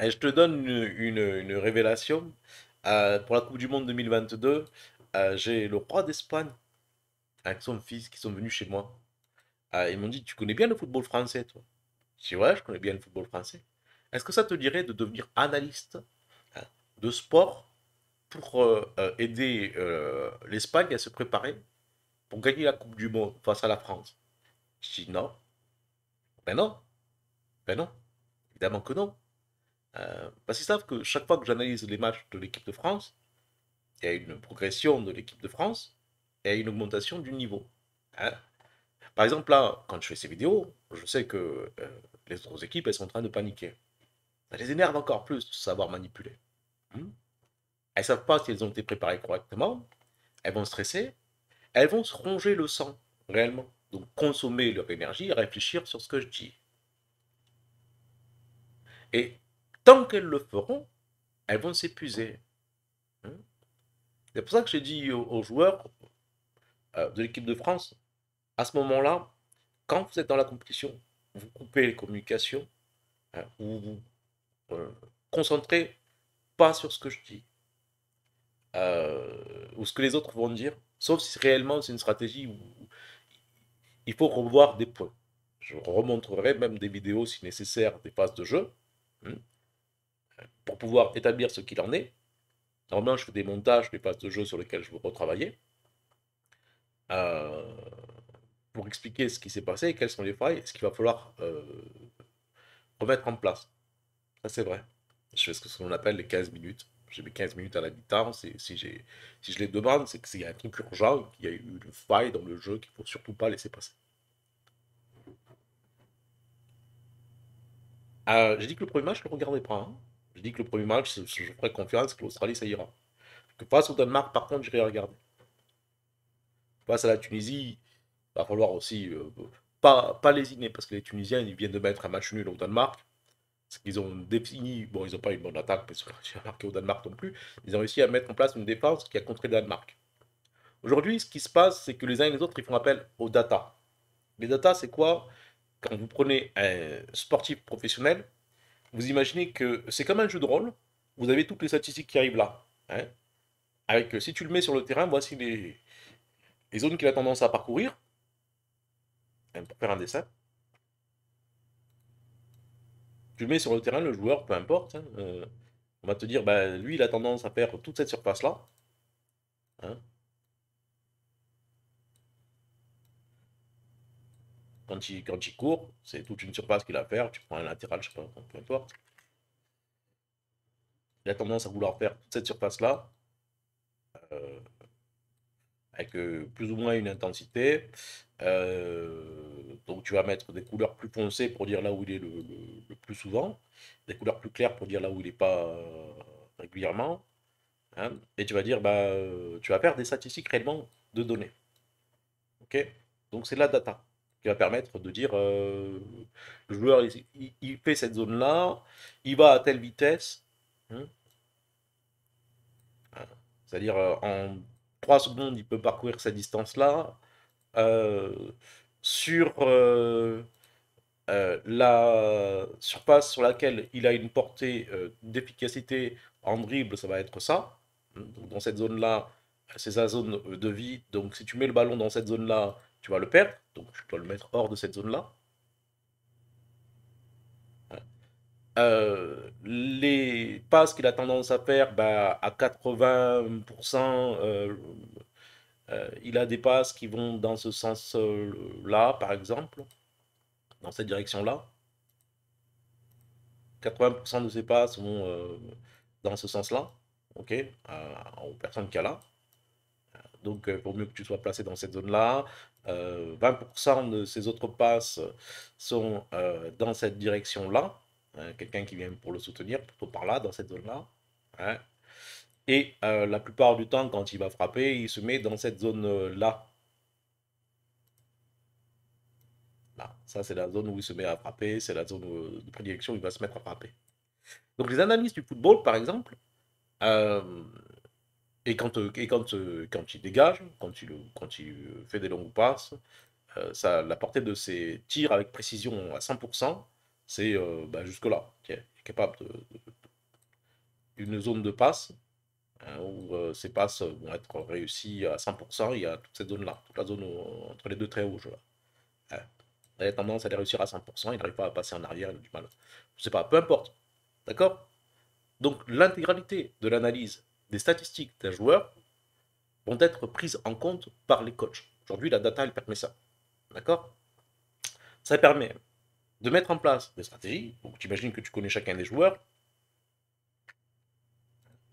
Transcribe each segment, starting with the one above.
je te donne une, révélation. Euh, pour la Coupe du Monde 2022, euh, j'ai le roi d'Espagne avec son fils qui sont venus chez moi. Euh, ils m'ont dit, tu connais bien le football français, toi Je dis, ouais, je connais bien le football français. Est-ce que ça te dirait de devenir analyste de sport pour aider l'Espagne à se préparer pour gagner la Coupe du Monde face à la France Je dis, non. Ben non. Ben non. Évidemment que non. Euh, parce qu'ils savent que chaque fois que j'analyse les matchs de l'équipe de France, il y a une progression de l'équipe de France et une augmentation du niveau. Hein. Par exemple, là, quand je fais ces vidéos, je sais que euh, les autres équipes, elles sont en train de paniquer. Ça les énerve encore plus de savoir manipuler. Hein. elles ne savent pas si elles ont été préparées correctement, elles vont stresser, elles vont se ronger le sang, réellement. Donc consommer leur énergie et réfléchir sur ce que je dis. Et tant qu'elles le feront, elles vont s'épuiser. Hein? C'est pour ça que j'ai dit aux joueurs euh, de l'équipe de France, à ce moment-là, quand vous êtes dans la compétition, vous coupez les communications, hein, vous vous euh, concentrez pas sur ce que je dis euh, ou ce que les autres vont dire, sauf si réellement c'est une stratégie où il faut revoir des points. Je remontrerai même des vidéos si nécessaire des phases de jeu. Hein, pour pouvoir établir ce qu'il en est. Normalement, je fais des montages, des phases de jeu sur lesquelles je veux retravailler euh, pour expliquer ce qui s'est passé, quelles sont les failles, ce qu'il va falloir euh, remettre en place. Ça, c'est vrai. Je fais ce que l'on appelle les 15 minutes. J'ai mes 15 minutes à la mi Si, si je les demande, c'est qu'il y a un truc urgent, qu'il y a eu une faille dans le jeu qu'il ne faut surtout pas laisser passer. Euh, j'ai dit que le premier match, je ne le regardais pas. Hein. Je dis que le premier match, je, ferai confiance que l'Australie, ça ira. Que face au Danemark, par contre, je vais regarder. Face à la Tunisie, il va falloir aussi euh, pas, pas lésiner parce que les Tunisiens, ils viennent de mettre un match nul au Danemark. Ce qu'ils ont défini, bon, ils n'ont pas une bonne attaque parce qu'ils pas marqué au Danemark non plus. Ils ont réussi à mettre en place une défense qui a contré le Danemark. Aujourd'hui, ce qui se passe, c'est que les uns et les autres, ils font appel aux data. Les data, c'est quoi Quand vous prenez un sportif professionnel, vous imaginez que c'est comme un jeu de rôle, vous avez toutes les statistiques qui arrivent là. Hein. avec, si tu le mets sur le terrain, voici les, zones qu'il a tendance à parcourir, hein, pour faire un dessin. Tu le mets sur le terrain, le joueur, peu importe, hein, euh, on va te dire, ben, lui, il a tendance à faire toute cette surface-là. Hein, quand il, court, c'est toute une surface qu'il a à faire. Tu prends un latéral, je sais pas, peu importe. Il a tendance à vouloir faire cette surface-là euh, avec euh, plus ou moins une intensité. Euh, donc tu vas mettre des couleurs plus foncées pour dire là où il est le, plus souvent, des couleurs plus claires pour dire là où il n'est pas régulièrement. Hein. et tu vas dire, bah, tu vas faire des statistiques réellement de données. ok Donc c'est la data permettre de dire euh, le joueur il, fait cette zone là, il va à telle vitesse. Hein. C'est-à-dire euh, en 3 secondes, il peut parcourir cette distance là. Euh, sur la surface sur laquelle il a une portée d'efficacité en dribble, ça va être ça. Hein. dans cette zone là, c'est sa zone de vie. Donc si tu mets le ballon dans cette zone là, tu vas le perdre, donc tu dois le mettre hors de cette zone-là. Euh, les passes qu'il a tendance à faire, bah, à 80%, euh, euh, il a des passes qui vont dans ce sens-là, par exemple, dans cette direction-là. 80% de ses passes vont dans ce sens-là, ok, aux personnes qu'il y a là. Donc, il vaut mieux que tu sois placé dans cette zone-là. 20% euh, de ses autres passes sont euh, dans cette direction-là. Hein, quelqu'un qui vient pour le soutenir, plutôt par là, dans cette zone-là. Hein. Et euh, la plupart du temps, quand il va frapper, il se met dans cette zone-là. Là, ça c'est la zone où il se met à frapper, c'est la zone de prédilection où il va se mettre à frapper. Donc les analystes du football, par exemple, et quand, euh, et quand, euh, quand il dégage, quand il, euh, quand il fait des longues passes, ça, la portée de ses tirs avec précision à 100%, c'est bah, jusque-là. Il est capable d'une zone de passe hein, où ses passes vont être réussies à 100%. Il y a toute cette zone-là, toute la zone entre les deux très rouges. Hein. Il a tendance à les réussir à 100%, il n'arrive pas à passer en arrière, il a du mal. Je ne sais pas, peu importe. D'accord Donc l'intégralité de l'analyse des statistiques des joueurs vont être prises en compte par les coachs. Aujourd'hui, la data, elle permet ça. D'accord Ça permet de mettre en place des stratégies. Donc, tu imagines que tu connais chacun des joueurs,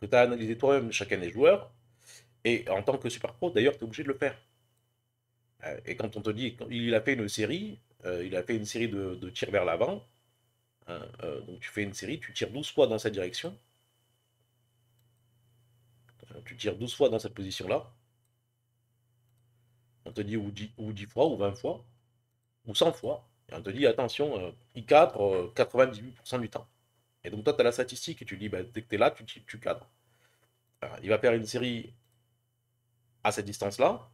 que tu as analysé toi-même chacun des joueurs. Et en tant que super pro, d'ailleurs, tu es obligé de le faire. Euh, et quand on te dit qu'il a fait une série, euh, il a fait une série de, tirs vers l'avant, hein, euh, donc tu fais une série, tu tires 12 fois dans sa direction, euh, tu tires 12 fois dans cette position-là. On te dit ou 10, ou fois, ou 20 fois, ou 100 fois. Et on te dit, attention, euh, I4, 98% euh, du temps. Et donc toi, tu as la statistique et tu dis, ben, dès que tu es là, tu, cadres. il va faire une série à cette distance-là,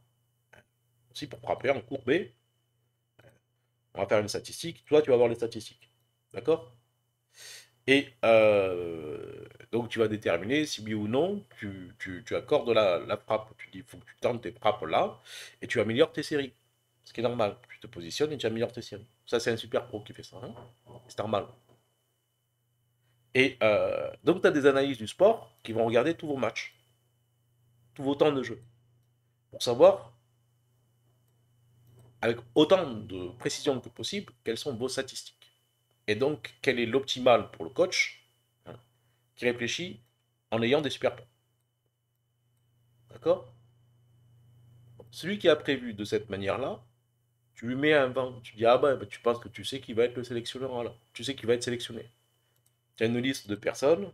aussi pour frapper en courbé. On va faire une statistique. Toi, tu vas voir les statistiques. D'accord et euh, donc, tu vas déterminer si oui ou non tu, accordes la, frappe. Tu dis, il faut que tu tentes tes frappes là et tu améliores tes séries. Ce qui est normal. Tu te positionnes et tu améliores tes séries. Ça, c'est un super pro qui fait ça. Hein. c'est normal. Et euh, donc, tu as des analyses du sport qui vont regarder tous vos matchs, tous vos temps de jeu, pour savoir, avec autant de précision que possible, quelles sont vos statistiques. Et donc, quel est l'optimal pour le coach hein, qui réfléchit en ayant des super D'accord Celui qui a prévu de cette manière-là, tu lui mets un vent, tu dis ah ben, tu penses que tu sais qui va être le sélectionneur là, tu sais qui va être sélectionné. Tu as une liste de personnes,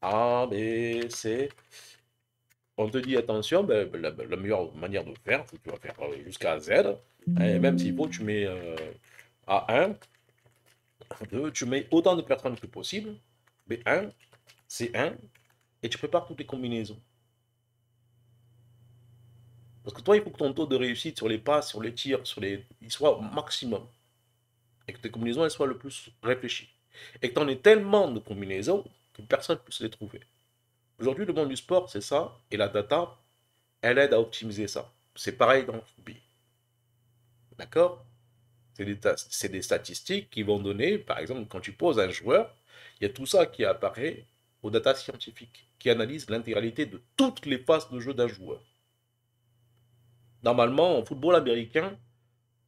A, B, C. On te dit attention, ben, la, meilleure manière de faire, c'est que tu vas faire euh, jusqu'à Z, et même s'il faut, tu mets euh, A1, tu mets autant de personnes que possible. b 1, c 1. Et tu prépares toutes les combinaisons. Parce que toi, il faut que ton taux de réussite sur les passes, sur les tirs, sur les... il soit au maximum. Et que tes combinaisons, soient le plus réfléchies. Et que tu en aies tellement de combinaisons que personne ne puisse les trouver. Aujourd'hui, le monde du sport, c'est ça. Et la data, elle aide à optimiser ça. C'est pareil dans le D'accord c'est des, statistiques qui vont donner, par exemple, quand tu poses un joueur, il y a tout ça qui apparaît aux data scientifiques, qui analyse l'intégralité de toutes les phases de jeu d'un joueur. Normalement, en football américain,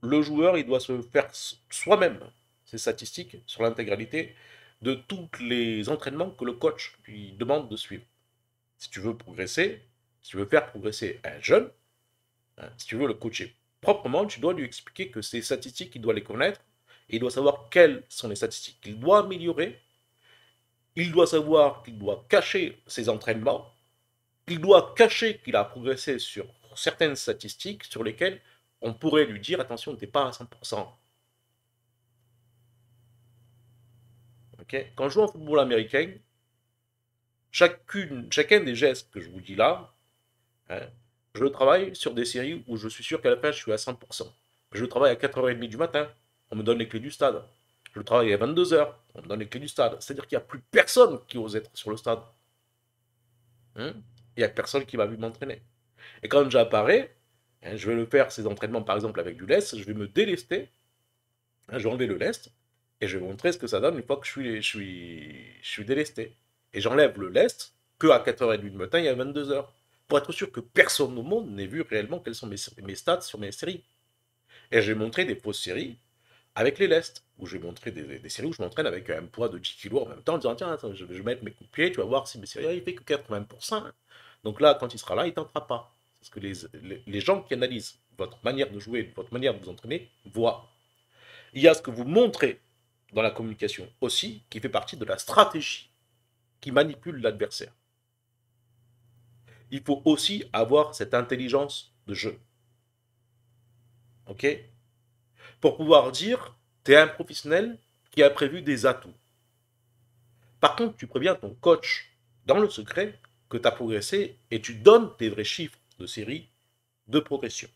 le joueur, il doit se faire soi-même ses statistiques sur l'intégralité de tous les entraînements que le coach lui demande de suivre. Si tu veux progresser, si tu veux faire progresser un jeune, hein, si tu veux le coacher proprement, tu dois lui expliquer que ces statistiques, il doit les connaître, il doit savoir quelles sont les statistiques qu'il doit améliorer, il doit savoir qu'il doit cacher ses entraînements, il doit cacher qu'il a progressé sur certaines statistiques sur lesquelles on pourrait lui dire attention, tu n'es pas à 100%. Quand je joue en football américain, chacune, chacun des gestes que je vous dis là, hein, je travaille sur des séries où je suis sûr qu'à la fin, je suis à 100%. Je travaille à 4h30 du matin, on me donne les clés du stade. Je travaille à 22h, on me donne les clés du stade. C'est-à-dire qu'il n'y a plus personne qui ose être sur le stade. Hein il n'y a personne qui m'a vu m'entraîner. Et quand j'apparais, hein, je vais le faire, ces entraînements par exemple avec du lest, je vais me délester, hein, je vais enlever le lest, et je vais montrer ce que ça donne une fois que je suis, je délesté. Et j'enlève le lest que à 4h30 du matin, il y a 22h pour être sûr que personne au monde n'ait vu réellement quels sont mes, stats sur mes séries. Et j'ai montré des fausses séries avec les lestes, où j'ai montré des, des, séries où je m'entraîne avec un poids de 10 kilos en même temps, en disant tiens, attends, je vais mettre mes coups de pied, tu vas voir si mes séries, il fait que 80%. Donc là, quand il sera là, il ne tentera pas. Parce que les, gens qui analysent votre manière de jouer, votre manière de vous entraîner, voient. Il y a ce que vous montrez dans la communication aussi, qui fait partie de la stratégie qui manipule l'adversaire il faut aussi avoir cette intelligence de jeu. OK Pour pouvoir dire, tu es un professionnel qui a prévu des atouts. Par contre, tu préviens ton coach dans le secret que tu as progressé et tu donnes tes vrais chiffres de série de progression.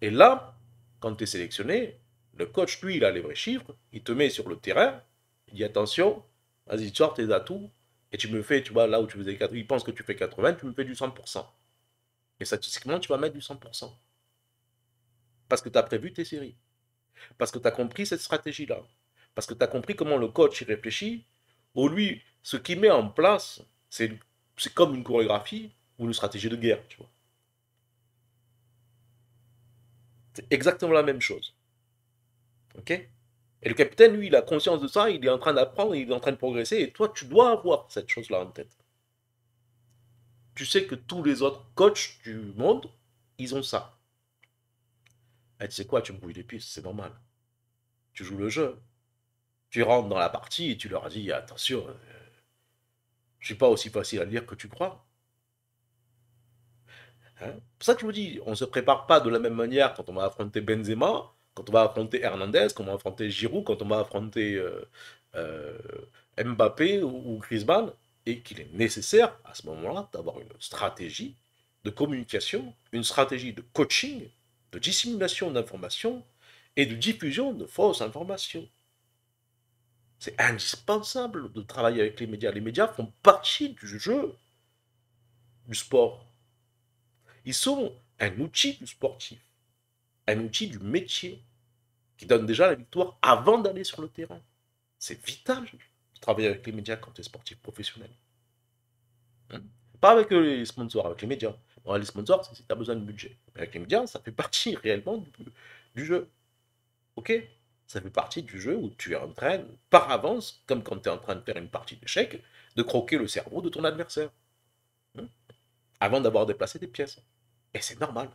Et là, quand tu es sélectionné, le coach, lui, il a les vrais chiffres, il te met sur le terrain, il dit attention, vas-y, sors tes atouts, et tu me fais, tu vois, là où tu faisais 80, il pense que tu fais 80, tu me fais du 100%. Et statistiquement, tu vas mettre du 100%. Parce que tu as prévu tes séries. Parce que tu as compris cette stratégie-là. Parce que tu as compris comment le coach réfléchit. Ou lui, ce qu'il met en place, c'est comme une chorégraphie ou une stratégie de guerre, tu vois. C'est exactement la même chose. OK et le capitaine, lui, il a conscience de ça, il est en train d'apprendre, il est en train de progresser, et toi, tu dois avoir cette chose-là en tête. Tu sais que tous les autres coachs du monde, ils ont ça. tu sais quoi, tu me brouilles les pistes, c'est normal. Tu joues le jeu. Tu rentres dans la partie et tu leur dis, attention, euh, je suis pas aussi facile à lire que tu crois. Hein c'est pour ça que je vous dis, on ne se prépare pas de la même manière quand on va affronter Benzema quand on va affronter Hernandez, quand on va affronter Giroud, quand on va affronter euh, euh, Mbappé ou, ou et qu'il est nécessaire à ce moment-là d'avoir une stratégie de communication, une stratégie de coaching, de dissimulation d'informations et de diffusion de fausses informations. C'est indispensable de travailler avec les médias. Les médias font partie du jeu du sport. Ils sont un outil du sportif un outil du métier qui donne déjà la victoire avant d'aller sur le terrain. C'est vital de travailler avec les médias quand tu es sportif professionnel. Hein? Pas avec euh, les sponsors, avec les médias. les sponsors, c'est si tu as besoin de budget. avec les médias, ça fait partie réellement du, jeu. Ok ça fait partie du jeu où tu es en train, par avance, comme quand tu es en train de faire une partie d'échec, de croquer le cerveau de ton adversaire. Hein? avant d'avoir déplacé des pièces. Et c'est normal.